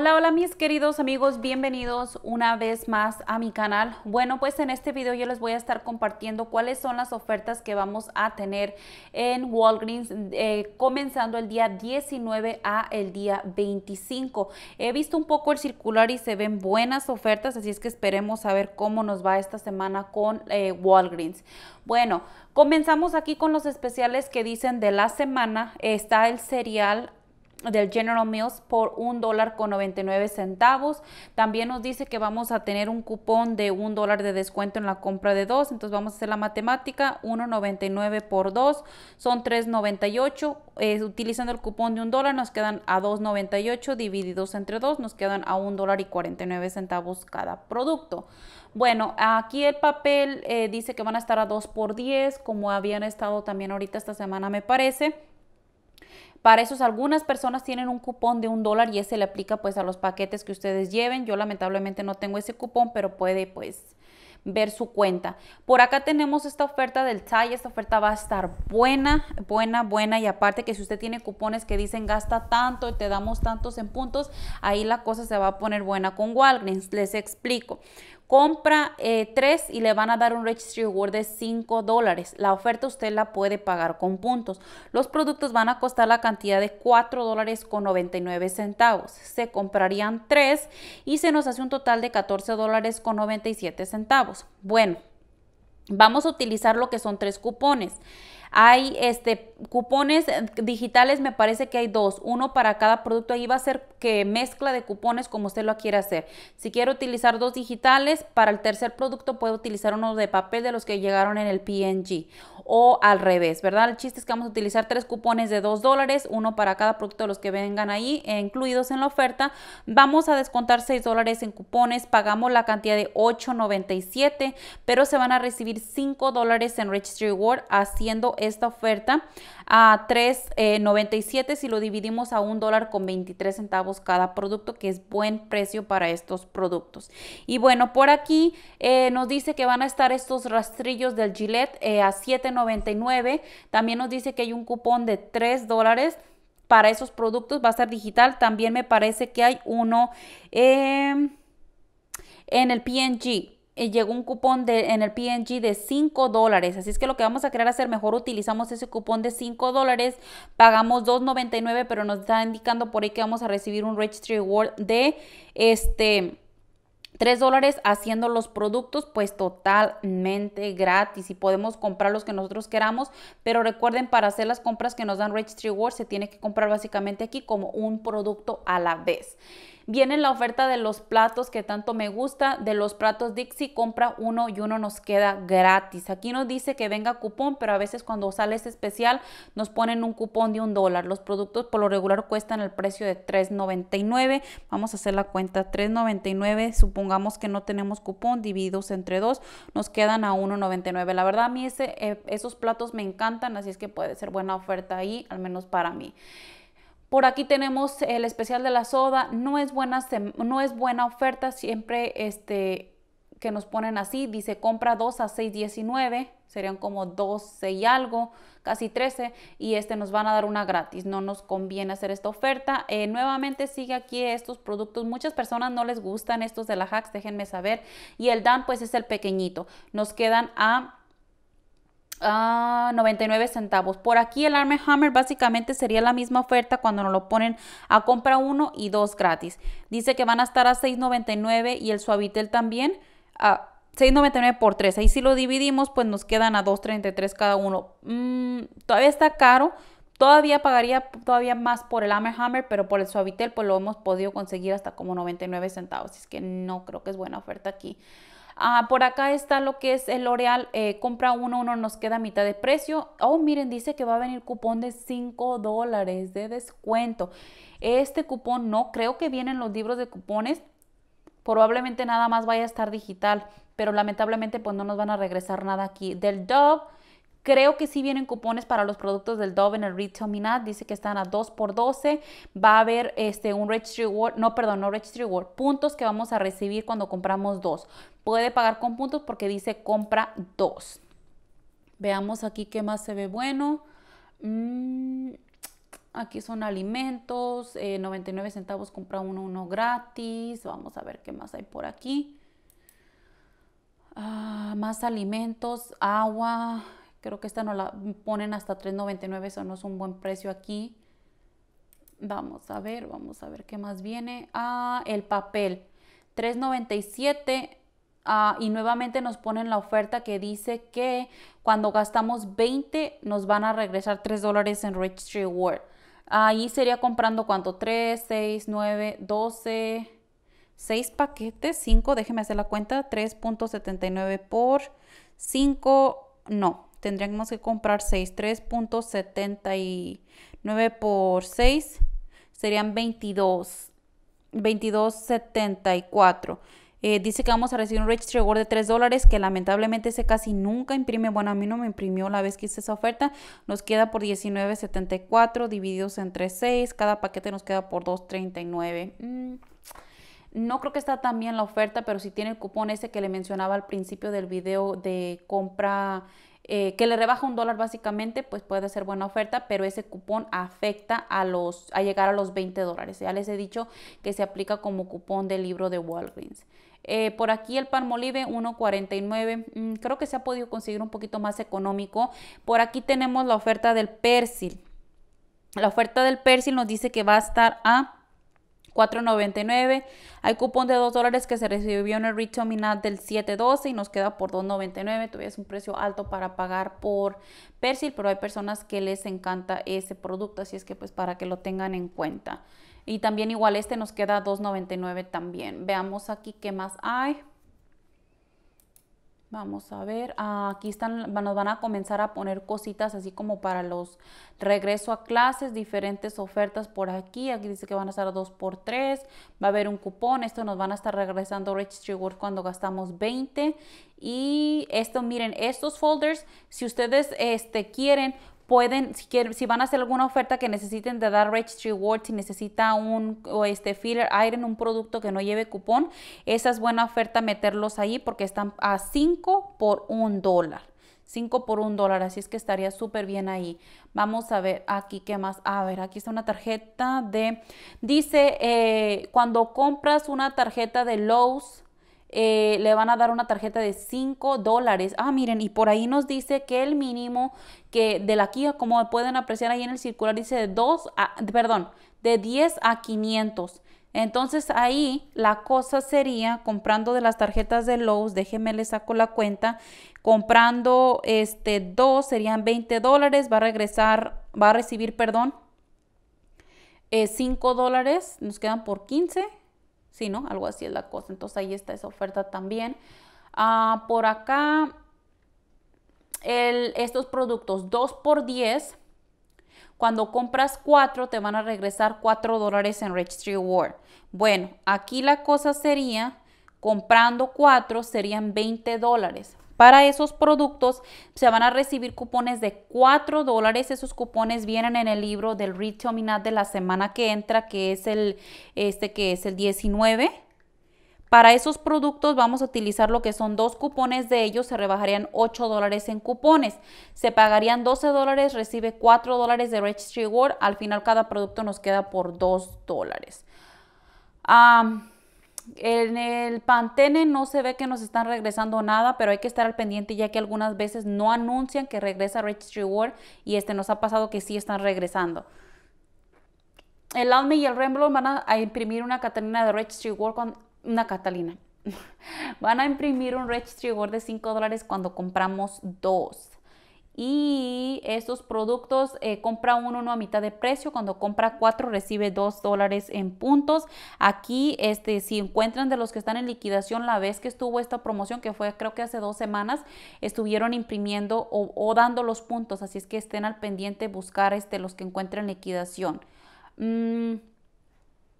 Hola, hola mis queridos amigos, bienvenidos una vez más a mi canal. Bueno, pues en este video yo les voy a estar compartiendo cuáles son las ofertas que vamos a tener en Walgreens eh, comenzando el día 19 a el día 25. He visto un poco el circular y se ven buenas ofertas, así es que esperemos a ver cómo nos va esta semana con eh, Walgreens. Bueno, comenzamos aquí con los especiales que dicen de la semana. Está el cereal del General Mills por un dólar con 99 centavos. También nos dice que vamos a tener un cupón de un dólar de descuento en la compra de dos. Entonces vamos a hacer la matemática, 1.99 por 2 son 3.98. Eh, utilizando el cupón de un dólar nos quedan a 2.98 divididos entre 2 nos quedan a un dólar y centavos cada producto. Bueno, aquí el papel eh, dice que van a estar a 2 por 10 como habían estado también ahorita esta semana me parece. Para eso algunas personas tienen un cupón de un dólar y ese le aplica pues a los paquetes que ustedes lleven. Yo lamentablemente no tengo ese cupón, pero puede pues ver su cuenta. Por acá tenemos esta oferta del TAI, esta oferta va a estar buena, buena, buena y aparte que si usted tiene cupones que dicen gasta tanto y te damos tantos en puntos, ahí la cosa se va a poner buena con Walgreens, les explico compra eh, tres y le van a dar un registry reward de 5 dólares. La oferta usted la puede pagar con puntos. Los productos van a costar la cantidad de 4 dólares con 99 centavos. Se comprarían tres y se nos hace un total de 14 dólares con 97 centavos. Bueno, vamos a utilizar lo que son tres cupones. Hay este, cupones digitales, me parece que hay dos, uno para cada producto. Ahí va a ser que mezcla de cupones como usted lo quiera hacer. Si quiero utilizar dos digitales, para el tercer producto puedo utilizar uno de papel de los que llegaron en el PNG o al revés, ¿verdad? El chiste es que vamos a utilizar tres cupones de dos dólares, uno para cada producto de los que vengan ahí, eh, incluidos en la oferta. Vamos a descontar seis dólares en cupones, pagamos la cantidad de 8.97, pero se van a recibir cinco dólares en Registry word haciendo esta oferta a 3.97 eh, si lo dividimos a un dólar con 23 centavos cada producto, que es buen precio para estos productos. Y bueno, por aquí eh, nos dice que van a estar estos rastrillos del Gillette eh, a 7.99. También nos dice que hay un cupón de 3 dólares para esos productos. Va a ser digital. También me parece que hay uno en el PNG eh, llegó un cupón de, en el PNG de 5 dólares. Así es que lo que vamos a querer hacer mejor, utilizamos ese cupón de 5 dólares, pagamos 2.99, pero nos está indicando por ahí que vamos a recibir un Registry Award de este... 3 dólares haciendo los productos pues totalmente gratis y podemos comprar los que nosotros queramos, pero recuerden para hacer las compras que nos dan Registry Award se tiene que comprar básicamente aquí como un producto a la vez. Viene la oferta de los platos que tanto me gusta, de los platos Dixie, compra uno y uno nos queda gratis. Aquí nos dice que venga cupón, pero a veces cuando sale ese especial nos ponen un cupón de un dólar. Los productos por lo regular cuestan el precio de $3.99. Vamos a hacer la cuenta, $3.99, supongamos que no tenemos cupón, divididos entre dos, nos quedan a $1.99. La verdad a mí ese, eh, esos platos me encantan, así es que puede ser buena oferta ahí, al menos para mí. Por aquí tenemos el especial de la soda, no es buena, no es buena oferta, siempre este, que nos ponen así, dice compra 2 a 6.19, serían como 12 y algo, casi 13, y este nos van a dar una gratis, no nos conviene hacer esta oferta. Eh, nuevamente sigue aquí estos productos, muchas personas no les gustan estos de la Hacks, déjenme saber, y el Dan pues es el pequeñito, nos quedan a 99 ah, centavos. Por aquí el Arm Hammer básicamente sería la misma oferta cuando nos lo ponen a compra uno y dos gratis. Dice que van a estar a 6.99 y el Suavitel también a 6.99 por 3. Ahí si lo dividimos pues nos quedan a 2.33 cada uno. Mm, todavía está caro. Todavía pagaría todavía más por el Hammer Hammer, pero por el Suavitel pues lo hemos podido conseguir hasta como 99 centavos. Así es que no creo que es buena oferta aquí. Ah, por acá está lo que es el L'Oreal, eh, compra uno, uno nos queda a mitad de precio. Oh, miren, dice que va a venir cupón de 5 dólares de descuento. Este cupón no, creo que vienen los libros de cupones. Probablemente nada más vaya a estar digital, pero lamentablemente pues no nos van a regresar nada aquí. Del Dove Creo que sí vienen cupones para los productos del Dove en el Retail Minat. Dice que están a 2 x 12. Va a haber este, un Registry no, perdón, no Registry puntos que vamos a recibir cuando compramos dos. Puede pagar con puntos porque dice compra dos. Veamos aquí qué más se ve bueno. Mm, aquí son alimentos, 99 eh, centavos compra uno, uno gratis. Vamos a ver qué más hay por aquí. Ah, más alimentos, agua, Creo que esta no la ponen hasta $3.99, eso no es un buen precio aquí. Vamos a ver, vamos a ver qué más viene. Ah, el papel. $3.97. Ah, y nuevamente nos ponen la oferta que dice que cuando gastamos 20 nos van a regresar 3 dólares en Rich Reward. Ahí sería comprando cuánto? 3, 6, 9, 12, 6 paquetes, 5, déjeme hacer la cuenta, 3.79 por 5, no, tendríamos que comprar 6. 3.79 por 6 serían 22. 22.74. Eh, dice que vamos a recibir un registro de 3 dólares que lamentablemente ese casi nunca imprime. Bueno, a mí no me imprimió la vez que hice esa oferta. Nos queda por 19.74 divididos entre 6. Cada paquete nos queda por 2.39. Mm, no creo que está tan bien la oferta, pero si tiene el cupón ese que le mencionaba al principio del video de compra eh, que le rebaja un dólar básicamente, pues puede ser buena oferta, pero ese cupón afecta a los a llegar a los 20 dólares. Ya les he dicho que se aplica como cupón del libro de Walgreens. Eh, por aquí el palmolive 1.49, mm, creo que se ha podido conseguir un poquito más económico. Por aquí tenemos la oferta del persil. La oferta del persil nos dice que va a estar a 4.99. Hay cupón de 2 dólares que se recibió en el Rich del 7.12 y nos queda por 2.99. Todavía es un precio alto para pagar por Persil, pero hay personas que les encanta ese producto, así es que pues para que lo tengan en cuenta. Y también igual este nos queda 2.99 también. Veamos aquí qué más hay. Vamos a ver, aquí están, nos van a comenzar a poner cositas así como para los regreso a clases, diferentes ofertas por aquí. Aquí dice que van a estar 2x3, va a haber un cupón. Esto nos van a estar regresando Registry Work cuando gastamos 20. Y esto, miren, estos folders, si ustedes este, quieren, pueden, si, si van a hacer alguna oferta que necesiten de dar Registry words si necesita un o este filler iron, un producto que no lleve cupón, esa es buena oferta meterlos ahí porque están a 5 por un dólar. 5 por un dólar, así es que estaría súper bien ahí. Vamos a ver aquí qué más. A ver, aquí está una tarjeta de... Dice, eh, cuando compras una tarjeta de Lowe's, eh, le van a dar una tarjeta de 5 dólares. Ah, miren, y por ahí nos dice que el mínimo que de la Kia, como pueden apreciar ahí en el circular, dice de 2 a, perdón, de 10 a 500. Entonces ahí la cosa sería comprando de las tarjetas de Lowe's, déjenme le saco la cuenta, comprando este 2 serían 20 dólares, va a regresar, va a recibir, perdón, 5 eh, dólares, nos quedan por 15 Sí, ¿no? Algo así es la cosa. Entonces ahí está esa oferta también. Ah, por acá, estos productos 2 por 10 cuando compras 4 te van a regresar 4 dólares en Registry Award. Bueno, aquí la cosa sería, comprando 4 serían 20 dólares. Para esos productos se van a recibir cupones de 4 dólares. Esos cupones vienen en el libro del Retail de la semana que entra, que es el, este, que es el 19. Para esos productos vamos a utilizar lo que son dos cupones de ellos, se rebajarían 8 dólares en cupones, se pagarían 12 dólares, recibe 4 dólares de Registry Award, al final cada producto nos queda por 2 dólares. En el Pantene no se ve que nos están regresando nada, pero hay que estar al pendiente ya que algunas veces no anuncian que regresa Registry World y este nos ha pasado que sí están regresando. El Alme y el Revlon van a, imprimir una Catalina de Registry World con una Catalina. van a imprimir un Registry World de 5 dólares cuando compramos dos y estos productos eh, compra uno, a mitad de precio. Cuando compra cuatro recibe dos dólares en puntos. Aquí, este, si encuentran de los que están en liquidación, la vez que estuvo esta promoción, que fue creo que hace dos semanas, estuvieron imprimiendo o, dando los puntos. Así es que estén al pendiente buscar este, los que encuentren liquidación. Mm,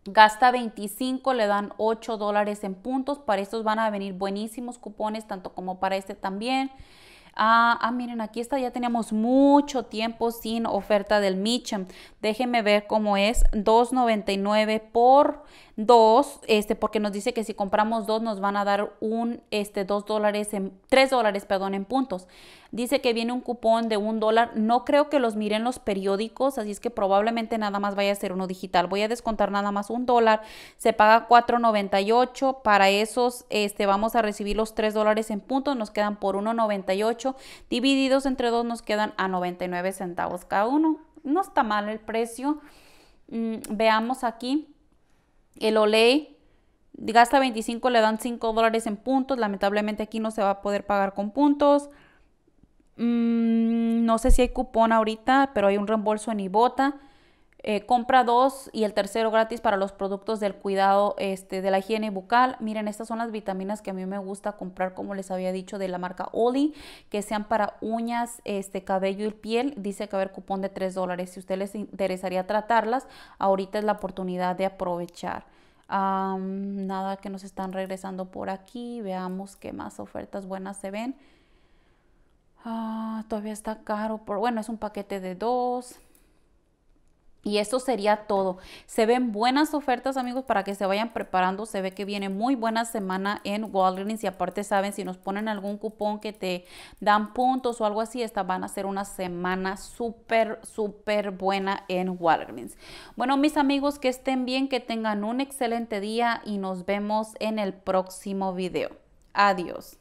gasta 25 le dan 8 dólares en puntos para estos van a venir buenísimos cupones tanto como para este también Ah, ah, miren, aquí está, ya teníamos mucho tiempo sin oferta del Mitcham. Déjenme ver cómo es, 2.99 por 2, este, porque nos dice que si compramos dos nos van a dar un, este, dólares, en, 3 dólares, perdón, en puntos. Dice que viene un cupón de un dólar. No creo que los miren los periódicos, así es que probablemente nada más vaya a ser uno digital. Voy a descontar nada más un dólar. Se paga 4.98. Para esos, este, vamos a recibir los 3 dólares en puntos. Nos quedan por 1.98 divididos entre dos nos quedan a 99 centavos cada uno. No está mal el precio. Mm, veamos aquí el Olay gasta 25, le dan 5 dólares en puntos. Lamentablemente aquí no se va a poder pagar con puntos. Mm, no sé si hay cupón ahorita, pero hay un reembolso en Ibota. Eh, compra dos y el tercero gratis para los productos del cuidado este, de la higiene bucal. Miren, estas son las vitaminas que a mí me gusta comprar, como les había dicho, de la marca Oli, que sean para uñas, este, cabello y piel. Dice que va a haber cupón de 3 dólares. Si a usted les interesaría tratarlas, ahorita es la oportunidad de aprovechar. nada que nos están regresando por aquí. Veamos qué más ofertas buenas se ven. Ah, todavía está caro, bueno, es un paquete de dos. Y eso sería todo. Se ven buenas ofertas, amigos, para que se vayan preparando. Se ve que viene muy buena semana en Walgreens. Y aparte, saben, si nos ponen algún cupón que te dan puntos o algo así, esta van a ser una semana súper, súper buena en Walgreens. Bueno, mis amigos, que estén bien, que tengan un excelente día y nos vemos en el próximo video. Adiós.